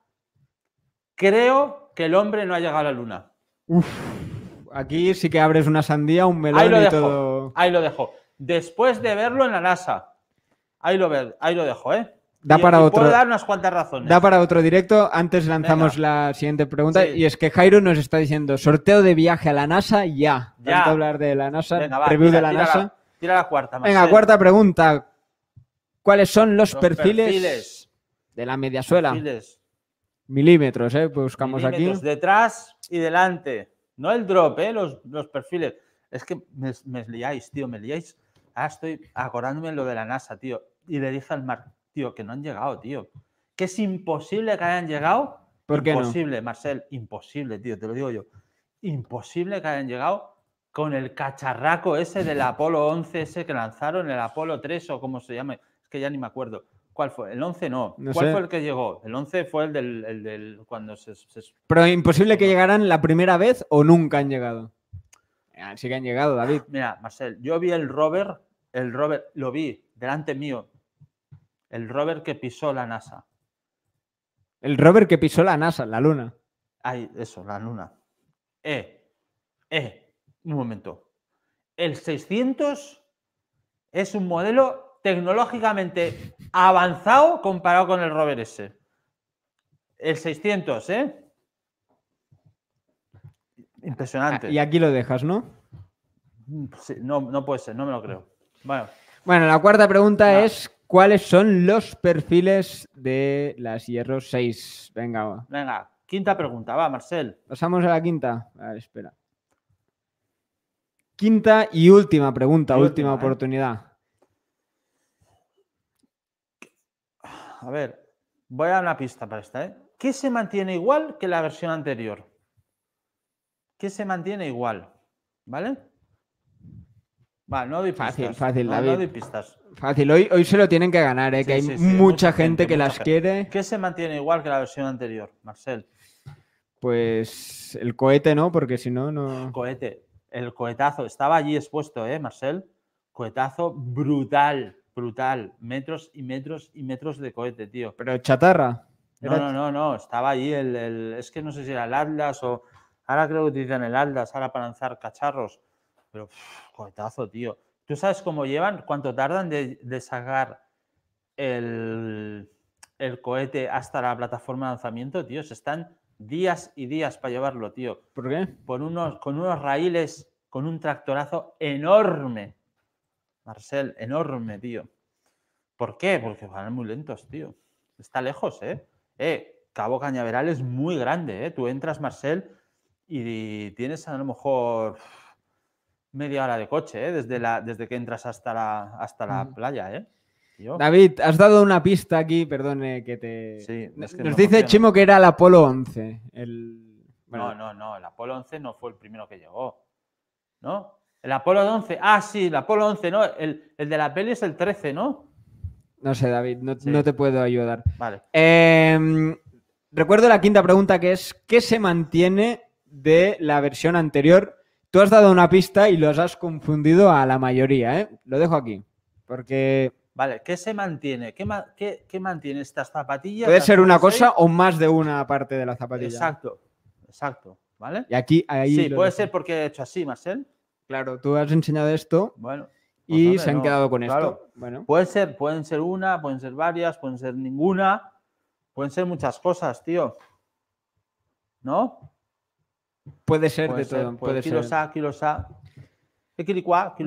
creo que el hombre no ha llegado a la Luna. aquí sí que abres una sandía, un melón ahí lo dejo, todo. Ahí lo dejo. Después de verlo en la NASA. Ahí lo, ahí lo dejo, ¿eh? Da para otro, dar unas cuantas razones. Da para otro directo. Antes lanzamos la siguiente pregunta. Y es que Jairo nos está diciendo: sorteo de viaje a la NASA ya. Vamos hablar de la NASA. Venga, tira, la cuarta. más. Venga, cuarta pregunta. ¿Cuáles son los, perfiles, de la mediasuela? Milímetros, ¿eh? Pues buscamos Milímetros, aquí. Detrás y delante. No el drop, ¿eh? Los, perfiles. Es que me, me, liáis, tío, me liáis. Ah, estoy acordándome lo de la NASA, tío. Y le dije al Mar, tío, que no han llegado, tío. Que es imposible que hayan llegado. ¿Por imposible, Marcel, imposible, tío, te lo digo yo. Imposible que hayan llegado con el cacharraco ese del Apolo 11, ese que lanzaron, el Apolo 3 o como se llame, es que ya ni me acuerdo. ¿Cuál fue? El 11 no. ¿Cuál fue el que llegó? El 11 fue el del, cuando se, Pero imposible que llegaran la primera vez o nunca han llegado. Ah, sí que han llegado, David. Mira, Marcel, yo vi el rover, el rover, lo vi delante mío, el rover que pisó la NASA. El rover que pisó la NASA, la Luna. Ay, eso, la Luna. Eh, eh, un momento. El 600 es un modelo tecnológicamente avanzado comparado con el rover ese. El 600, ¿eh? Impresionante. Ah, y aquí lo dejas, ¿no? Mm, no, no puede ser, no me lo creo. Bueno. Bueno, la cuarta pregunta es ¿Cuáles son los perfiles de las Hierro 6? Venga, Venga, quinta pregunta, va, Marcel. Pasamos a la quinta. A ver, espera. Quinta y última pregunta, última, ¿eh? oportunidad. A ver, voy a dar una pista para esta. ¿eh? ¿Qué se mantiene igual que la versión anterior? ¿Qué se mantiene igual? ¿Vale? Vale, no doy pistas. Fácil, fácil, no doy pistas. Fácil, hoy, hoy se lo tienen que ganar, ¿eh? que hay mucha, gente, que las quiere. ¿Qué se mantiene igual que la versión anterior, Marcel? Pues el cohete, ¿no? Porque si no, no. Cohete, el cohetazo. Estaba allí expuesto, ¿eh, Marcel? Cohetazo brutal, brutal. Metros y metros y metros de cohete, tío. Pero chatarra. No, no, no, no. Estaba allí el, Es que no sé si era el Atlas o. Ahora creo que utilizan el Atlas, ahora para lanzar cacharros. Pero, cohetazo, tío. ¿Tú sabes cómo llevan? ¿Cuánto tardan de, sacar el, cohete hasta la plataforma de lanzamiento, tío? Se están días y días para llevarlo, tío. ¿Por qué? Por unos, con unos raíles, con un tractorazo enorme. Marcel, enorme, tío. ¿Por qué? Porque van muy lentos, tío. Está lejos, Eh, eh Cabo Cañaveral es muy grande, ¿eh? Tú entras, Marcel, y tienes a lo mejor media hora de coche, ¿eh? desde, la, desde que entras hasta la, hasta la playa. ¿eh? David, has dado una pista aquí, perdone que te... Nos dice Chimo que era el Apolo 11. El... No, no, no, el Apolo 11 no fue el primero que llegó. ¿No? El Apolo 11, ah, sí, el Apolo 11, ¿no? El, de la peli es el 13, ¿no? No sé, David, no, te puedo ayudar. Vale. Em, recuerdo la quinta pregunta que es, ¿qué se mantiene de la versión anterior Tú has dado una pista y los has confundido a la mayoría, ¿eh? Lo dejo aquí, porque... Vale, ¿qué se mantiene? ¿Qué, mantiene estas zapatillas? Puede ser una cosa o más de una parte de la zapatilla. Exacto, exacto, ¿vale? Y aquí... Ahí sí, puede ser porque he hecho así, Marcel. Claro, tú has enseñado esto. Bueno. y pues se han quedado con esto. Bueno. Puede ser, pueden ser una, pueden ser varias, pueden ser ninguna, pueden ser muchas cosas, tío. ¿No? Puede ser de todo. Pues puede ser. Kilosa, ¿quiere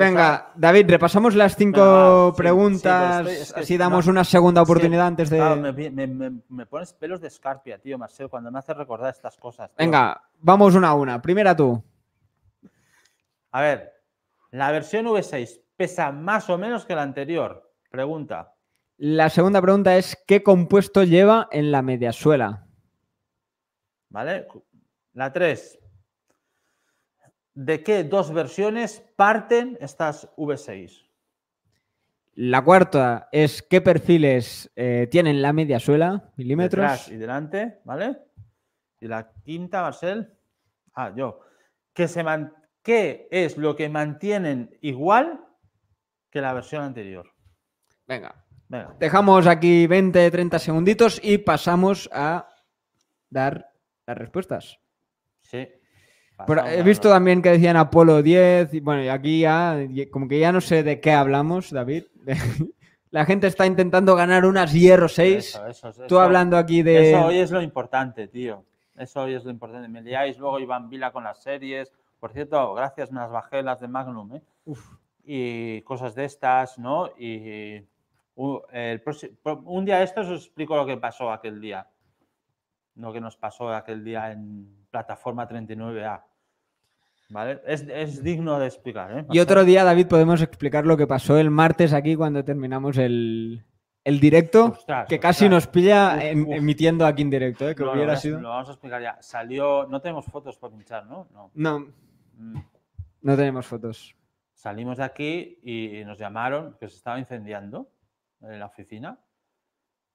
Venga, David, repasamos las cinco preguntas. Si así damos una segunda oportunidad antes de. me, pones pelos de escarpia, tío, Marcelo, cuando me haces recordar estas cosas. Venga, vamos una a una. Primera tú. A ver, ¿la versión V6 pesa más o menos que la anterior? Pregunta. La segunda pregunta es: ¿qué compuesto lleva en la mediasuela? ¿Vale? La 3, de qué dos versiones parten estas V6. La cuarta es qué perfiles eh, tienen la media suela, milímetros. Detrás y delante, ¿vale? Y la quinta, Marcel. Ah, yo. Que ¿Qué es lo que mantienen igual que la versión anterior? Venga. Venga. Dejamos aquí 20, 30 segunditos y pasamos a dar las respuestas. Sí he visto también que decían Apolo 10, y bueno, y aquí ya, como que ya no sé de qué hablamos, David. La gente está intentando ganar unas hierro 6. Tú hablando aquí de. Eso hoy es lo importante, tío. Eso hoy es lo importante. Me liáis luego Iván Vila con las series. Por cierto, gracias, unas las de Magnum, ¿eh? Y cosas de estas, ¿no? Y. el un día de estos os explico lo que pasó aquel día. Lo que nos pasó aquel día en plataforma 39A. ¿Vale? Es, digno de explicar. ¿eh? Y otro día, David, podemos explicar lo que pasó el martes aquí cuando terminamos el, directo, que casi nos pilla em, emitiendo aquí en directo, ¿eh? Lo vamos a explicar ya. Salió, no tenemos fotos para pinchar, ¿no? No. No, mm. tenemos fotos. Salimos de aquí y nos llamaron que se estaba incendiando en la oficina.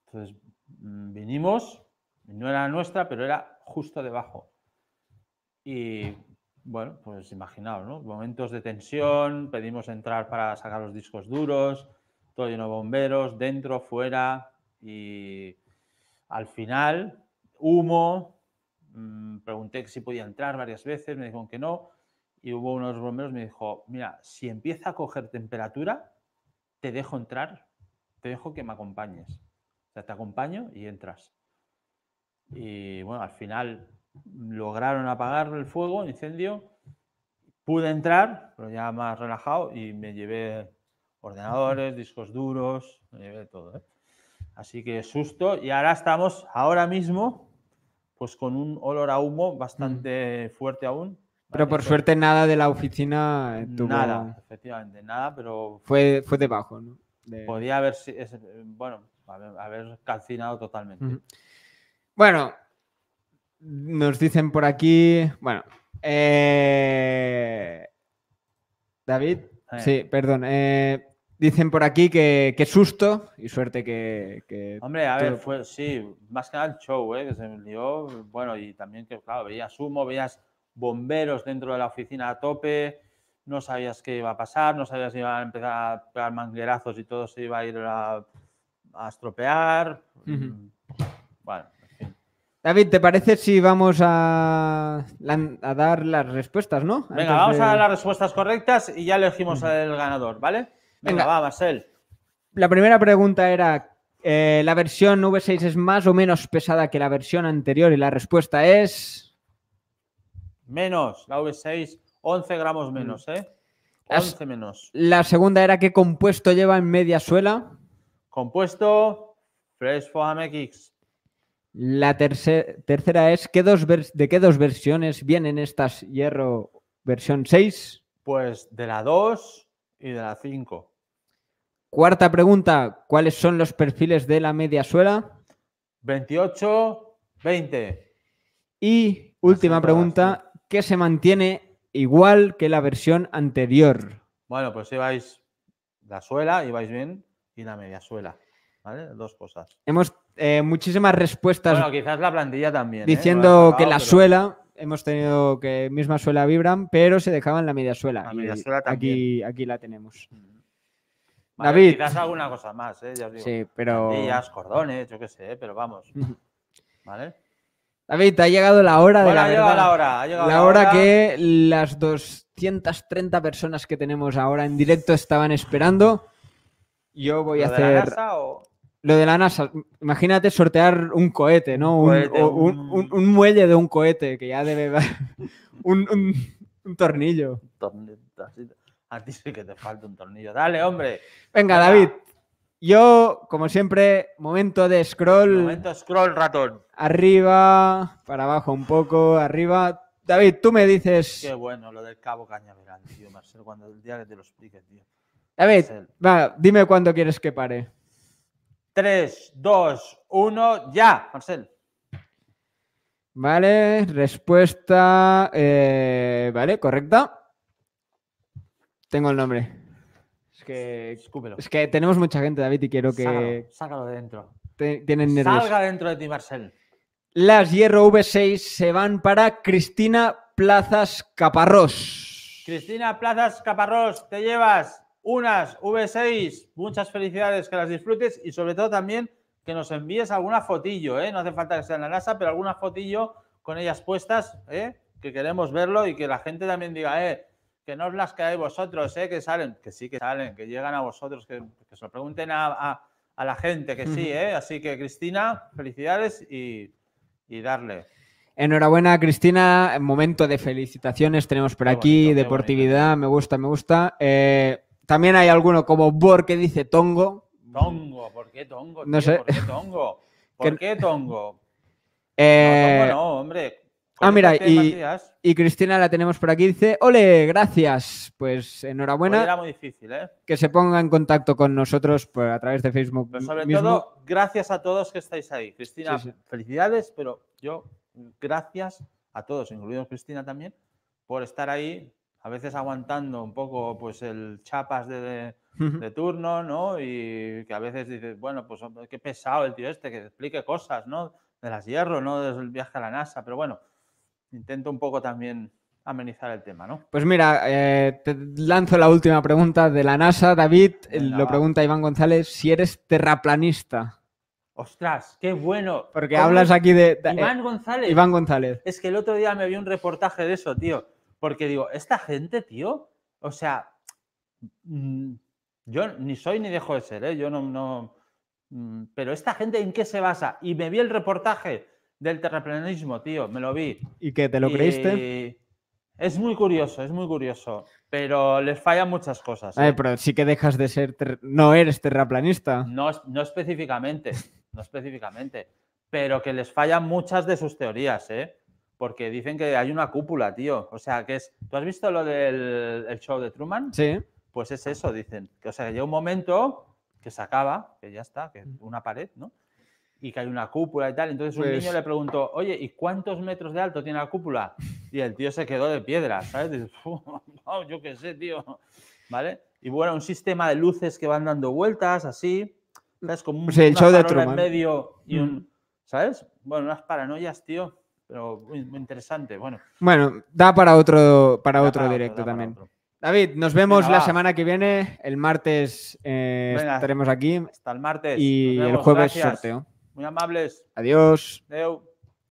Entonces mm, vinimos, no era nuestra, pero era justo debajo. Y bueno, pues imaginaos, ¿no? Momentos de tensión, pedimos entrar para sacar los discos duros, todo lleno de bomberos, dentro, fuera, y al final, humo, mm, pregunté si podía entrar varias veces, me dijeron que no, y hubo unos de los bomberos me dijo, mira, si empieza a coger temperatura, te dejo entrar, te dejo que me acompañes. O sea, te acompaño y entras. Y bueno, al final lograron apagar el fuego, el incendio. Pude entrar, pero ya más relajado y me llevé ordenadores, discos duros, todo. ¿eh? Así que susto. Y ahora estamos, ahora mismo, pues con un olor a humo bastante mm. fuerte aún. Pero por suerte nada de la oficina Nada, efectivamente, nada, pero... Fue, fue debajo, ¿no? Podía haber, bueno, haber calcinado totalmente. Bueno, nos dicen por aquí. Bueno. Eh, David. Ah, sí, perdón. Eh, dicen por aquí que, susto y suerte que. Hombre, a ver, sí, más que nada el show, ¿eh? que se lió. Bueno, y también que, claro, veías humo, veías bomberos dentro de la oficina a tope, no sabías qué iba a pasar, no sabías si iban a empezar a pegar manguerazos y todo se iba a ir a, estropear. Mm, bueno. David, ¿te parece si vamos a, dar las respuestas, no? Venga, vamos a dar las respuestas correctas y ya elegimos al ganador, ¿vale? Venga, va, Marcel. La primera pregunta era, eh, ¿la versión V6 es más o menos pesada que la versión anterior? Y la respuesta es... Menos, la V6, 11 gramos menos, mm. ¿eh? 11 menos. La segunda era, ¿qué compuesto lleva en media suela? Compuesto, Fresh Foam X. La tercera, es, ¿de qué dos versiones vienen estas Hierro versión 6? Pues de la 2 y de la 5. Cuarta pregunta, ¿cuáles son los perfiles de la media suela? 28, 20. Y última pregunta, ¿qué se mantiene igual que la versión anterior? Bueno, pues vais la suela, y vais bien, y la media suela. ¿Vale? Dos cosas. Hemos eh, muchísimas respuestas. quizás la plantilla también. ¿eh? Diciendo que la suela, hemos tenido que misma suela vibran, pero se dejaban la media suela. Aquí, aquí la tenemos. David. Quizás alguna cosa más, ¿eh? Sí, pero. cordones, yo qué sé, pero vamos. ¿Vale? David, ha llegado la hora de la ha llegado La hora, la, que las 230 personas que tenemos ahora en directo estaban esperando. Yo voy a hacer lo de la NASA, imagínate sortear un cohete, ¿no? Un, muelle de un cohete que ya debe dar un, tornillo. A ti sí que te falta un tornillo. Dale, hombre. Venga, David. Yo, como siempre, momento de scroll. Momento scroll ratón. Arriba, para abajo un poco, arriba. David, tú me dices. Qué bueno lo del cabo cañaveral, tío, Marcelo cuando el día que te lo expliques, tío. David, dime cuándo quieres que pare. Tres, dos, uno, ya, Marcel. Vale, respuesta, eh, vale, correcta. Tengo el nombre. Es que, es que tenemos mucha gente, David, y quiero que... Sácalo, de dentro. tienen Salga dentro de ti, Marcel. Las Hierro V6 se van para Cristina Plazas Caparrós. Cristina Plazas Caparrós, te llevas unas V6. Muchas felicidades, que las disfrutes y sobre todo también que nos envíes alguna fotillo, ¿eh? No hace falta que sea en la NASA, pero alguna fotillo con ellas puestas, ¿eh? Que queremos verlo y que la gente también diga, eh, que no os las cae vosotros, ¿eh? Que salen, que sí que salen, que llegan a vosotros, que, que se lo pregunten a, la gente, que sí, ¿eh? Así que, Cristina, felicidades y, darle. Enhorabuena, Cristina. Momento de felicitaciones tenemos por aquí, deportividad, me gusta, me gusta. Eh, también hay alguno como Bor que dice Tongo. Tongo, ¿por qué Tongo? No sé. ¿Por qué Tongo? Eh, Tongo? No, hombre. Ah, mira, y, Cristina la tenemos por aquí. Dice, ole, gracias. Pues enhorabuena. Pues era muy difícil, ¿eh? Que se ponga en contacto con nosotros a través de Facebook. sobre todo, gracias a todos que estáis ahí. Cristina, felicidades, pero yo, gracias a todos, incluidos Cristina también, por estar ahí, a veces aguantando un poco pues el chapas de, turno, ¿no? Y que a veces dices, bueno, pues qué pesado el tío este, que explique cosas, ¿no? De las hierro, ¿no? el viaje a la NASA, pero bueno, intento un poco también amenizar el tema, ¿no? Pues mira, eh, te lanzo la última pregunta de la NASA, David, eh, lo pregunta Iván González, si eres terraplanista. Ostras, qué bueno. Porque hablas aquí de Iván González. Iván González. Es que el otro día me vi un reportaje de eso, tío porque digo, esta gente, tío, o sea, mm, yo ni soy ni dejo de ser, ¿eh? yo no, no, mm, Pero esta gente, ¿en qué se basa? Y me vi el reportaje del terraplanismo, tío, me lo vi. ¿Y qué, te lo creíste? Es muy curioso, es muy curioso, pero les fallan muchas cosas. ¿eh? pero sí que dejas de ser, no eres terraplanista. No, no específicamente, no específicamente, pero que les fallan muchas de sus teorías, ¿eh? porque dicen que hay una cúpula, tío. O sea, que es. ¿Tú has visto lo del show de Truman? Sí. Pues es eso, dicen. o sea, que llega un momento que se acaba, que ya está, que es mm. una pared, ¿no? Y que hay una cúpula y tal. Entonces un niño pues le preguntó, oye, ¿y cuántos metros de alto tiene la cúpula? Y el tío se quedó de piedra, ¿sabes? Dice, no, yo qué sé, tío. ¿Vale? Y bueno, un sistema de luces que van dando vueltas, así. ¿Sabes? Como un show de Truman. en medio y un. Mm. ¿Sabes? Bueno, unas paranoias, tío pero muy interesante. Bueno, bueno da para otro, para otro directo también. David, nos vemos la semana que viene. El martes eh, estaremos aquí. Hasta el martes. Y el jueves sorteo. Muy amables. Adiós.